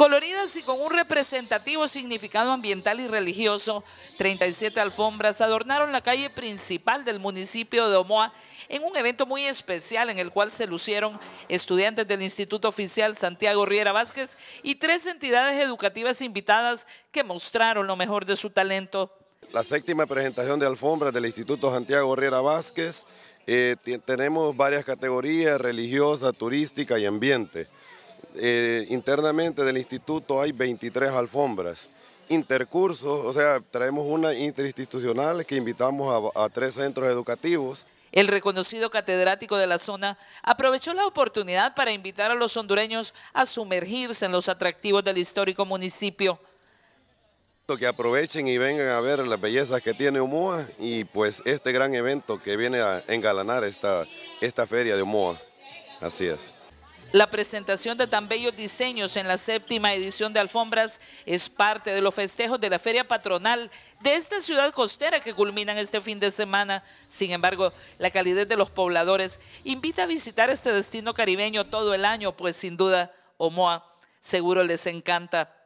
Coloridas y con un representativo significado ambiental y religioso, 37 alfombras adornaron la calle principal del municipio de Omoa en un evento muy especial en el cual se lucieron estudiantes del Instituto Oficial Santiago Riera Vázquez y tres entidades educativas invitadas que mostraron lo mejor de su talento. La séptima presentación de alfombras del Instituto Santiago Riera Vázquez, eh, tenemos varias categorías, religiosa, turística y ambiente. Eh, internamente del instituto hay 23 alfombras. Intercursos, o sea, traemos una interinstitucional que invitamos a, tres centros educativos. El reconocido catedrático de la zona aprovechó la oportunidad para invitar a los hondureños a sumergirse en los atractivos del histórico municipio. Que aprovechen y vengan a ver las bellezas que tiene Omoa y pues este gran evento que viene a engalanar esta, esta feria de Omoa. Así es. La presentación de tan bellos diseños en la séptima edición de Alfombras es parte de los festejos de la Feria Patronal de esta ciudad costera que culminan este fin de semana. Sin embargo, la calidez de los pobladores invita a visitar este destino caribeño todo el año, pues sin duda, Omoa seguro les encanta.